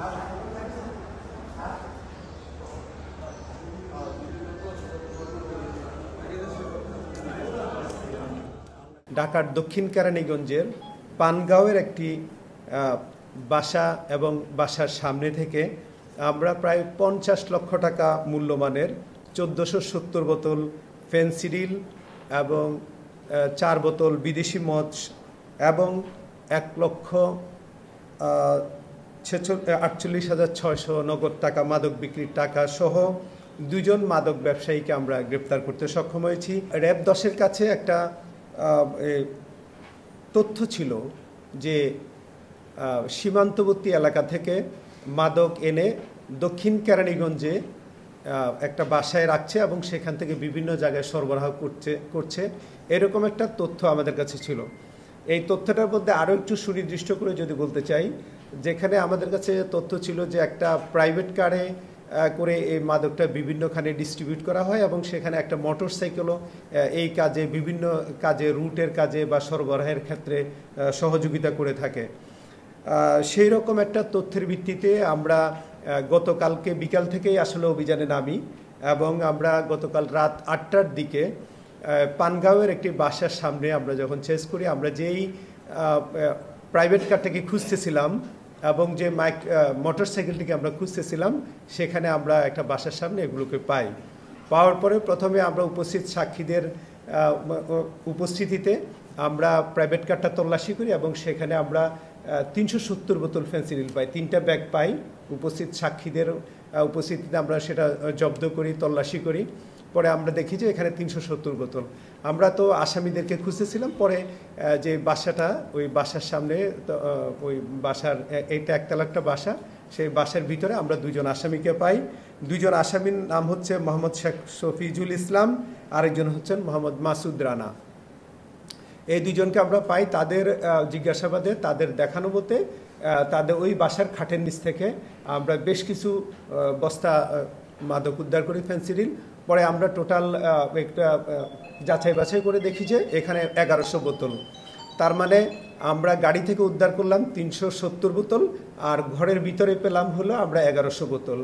ঢাকার দক্ষিণ কেরানীগঞ্জের পানগাঁওয়ের একটি বাসা এবং বাসার সামনে থেকে আমরা প্রায় পঞ্চাশ লক্ষ টাকা মূল্যমানের চোদ্দোশো সত্তর বোতল ফেন্সিডিল এবং চার বোতল বিদেশি মদ এবং এক লক্ষ আটচল্লিশ হাজার ছয়শো নগদ টাকা মাদক বিক্রির টাকা সহ দুজন মাদক ব্যবসায়ীকে আমরা গ্রেপ্তার করতে সক্ষম হয়েছি র্যাব দশের কাছে একটা তথ্য ছিল যে সীমান্তবর্তী এলাকা থেকে মাদক এনে দক্ষিণ কেরানীগঞ্জে একটা বাসায় রাখছে এবং সেখান থেকে বিভিন্ন জায়গায় সরবরাহ করছে করছে এরকম একটা তথ্য আমাদের কাছে ছিল এই তথ্যটার মধ্যে আরও একটু সুনির্দিষ্ট করে যদি বলতে চাই যেখানে আমাদের কাছে তথ্য ছিল যে একটা প্রাইভেট কারে করে এই মাদকটা বিভিন্নখানে ডিস্ট্রিবিউট করা হয় এবং সেখানে একটা মোটর সাইকেলও এই কাজে বিভিন্ন কাজে রুটের কাজে বা সরবরাহের ক্ষেত্রে সহযোগিতা করে থাকে সেই রকম একটা তথ্যের ভিত্তিতে আমরা গতকালকে বিকাল থেকেই আসলে অভিযানে নামি এবং আমরা গতকাল রাত আটটার দিকে পানগাঁওয়ের একটি বাসার সামনে আমরা যখন চেস করি আমরা যেই প্রাইভেট কারটাকে খুঁজতেছিলাম এবং যে মাইক মোটর সাইকেলটিকে আমরা খুঁজতেছিলাম সেখানে আমরা একটা বাসার সামনে এগুলোকে পাই পাওয়ার পরে প্রথমে আমরা উপস্থিত সাক্ষীদের উপস্থিতিতে আমরা প্রাইভেট কারটা তল্লাশি করি এবং সেখানে আমরা তিনশো সত্তর বোতল ফেন্সিডিল পাই তিনটা ব্যাগ পাই উপস্থিত সাক্ষীদের উপস্থিতিতে আমরা সেটা জব্দ করি তল্লাশি করি পরে আমরা দেখি যে এখানে তিনশো সত্তর বোতল আমরা তো আসামিদেরকে খুঁজতেছিলাম পরে যে বাসাটা ওই বাসার সামনে ওই বাসার এইটা একতলা একটা বাসা সেই বাসার ভিতরে আমরা দুজন আসামিকে পাই দুজন আসামির নাম হচ্ছে মোহাম্মদ শেখ শফিজুল ইসলাম আরেকজন হচ্ছেন মোহাম্মদ মাসুদ রানা এই দুজনকে আমরা পাই তাদের জিজ্ঞাসাবাদে তাদের দেখানো মতে তাদের ওই বাসার খাটের নিচ থেকে আমরা বেশ কিছু বস্তা মাদক উদ্ধার করি ফেন্সিডিল পরে আমরা টোটাল একটা যাচাই বাছাই করে দেখি যে এখানে এগারোশো বোতল তার মানে আমরা গাড়ি থেকে উদ্ধার করলাম তিনশো সত্তর বোতল আর ঘরের ভিতরে পেলাম হলো আমরা এগারোশো বোতল